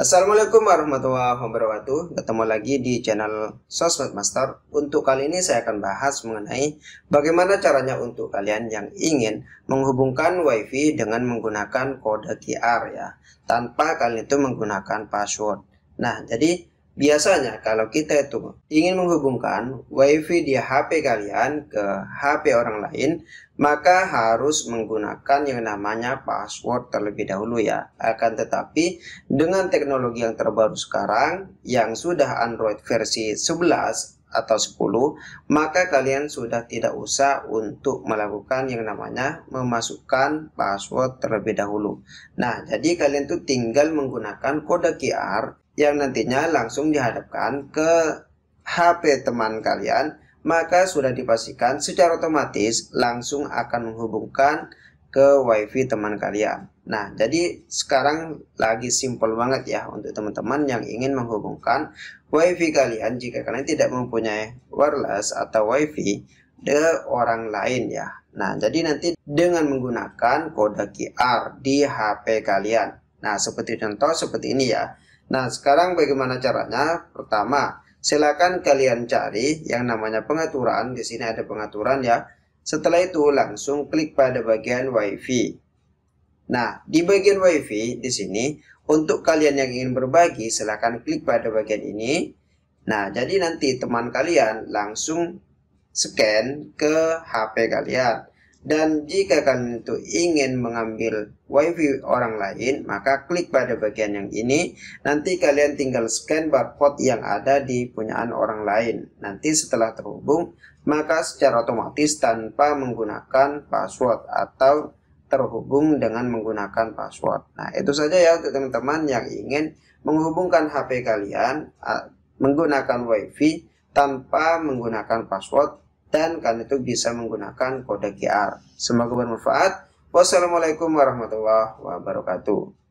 Assalamualaikum warahmatullahi wabarakatuh Ketemu lagi di channel Sosmed Master Untuk kali ini saya akan bahas mengenai Bagaimana caranya untuk kalian yang ingin Menghubungkan wifi dengan menggunakan kode QR ya Tanpa kalian itu menggunakan password Nah jadi Biasanya kalau kita itu ingin menghubungkan WiFi di HP kalian ke HP orang lain, maka harus menggunakan yang namanya password terlebih dahulu ya. Akan tetapi dengan teknologi yang terbaru sekarang yang sudah Android versi 11 atau 10, maka kalian sudah tidak usah untuk melakukan yang namanya memasukkan password terlebih dahulu. Nah, jadi kalian tuh tinggal menggunakan kode QR yang nantinya langsung dihadapkan ke HP teman kalian, maka sudah dipastikan secara otomatis langsung akan menghubungkan ke WiFi teman kalian. Nah, jadi sekarang lagi simple banget ya untuk teman-teman yang ingin menghubungkan WiFi kalian jika kalian tidak mempunyai wireless atau WiFi ke orang lain ya. Nah, jadi nanti dengan menggunakan kode QR di HP kalian. Nah, seperti contoh seperti ini ya. Nah, sekarang bagaimana caranya? Pertama, silakan kalian cari yang namanya pengaturan. Di sini ada pengaturan ya. Setelah itu langsung klik pada bagian WiFi. Nah, di bagian WiFi di sini untuk kalian yang ingin berbagi silakan klik pada bagian ini. Nah, jadi nanti teman kalian langsung scan ke HP kalian. Dan jika kalian itu ingin mengambil wifi orang lain, maka klik pada bagian yang ini. Nanti kalian tinggal scan barcode yang ada di punyaan orang lain. Nanti setelah terhubung, maka secara otomatis tanpa menggunakan password atau terhubung dengan menggunakan password. Nah, itu saja ya untuk teman-teman yang ingin menghubungkan HP kalian menggunakan wifi tanpa menggunakan password dan kalian itu bisa menggunakan kode QR. Semoga bermanfaat. Wassalamualaikum warahmatullahi wabarakatuh.